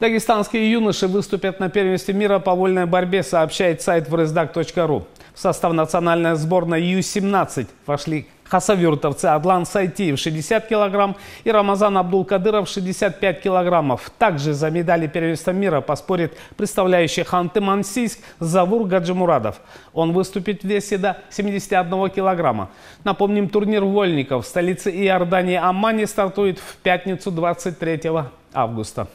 Дагестанские юноши выступят на первенстве мира по вольной борьбе, сообщает сайт врсдак.ру. В состав национальной сборной Ю-17 вошли хасавюртовцы Адлан Сайтиев 60 килограмм и Рамазан Абдулкадыров 65 килограммов. Также за медали первенства мира поспорит представляющий Ханты-Мансийск Завур Гаджимурадов. Он выступит в весе до 71 килограмма. Напомним, турнир вольников в столице Иордании Аммане стартует в пятницу 23 августа.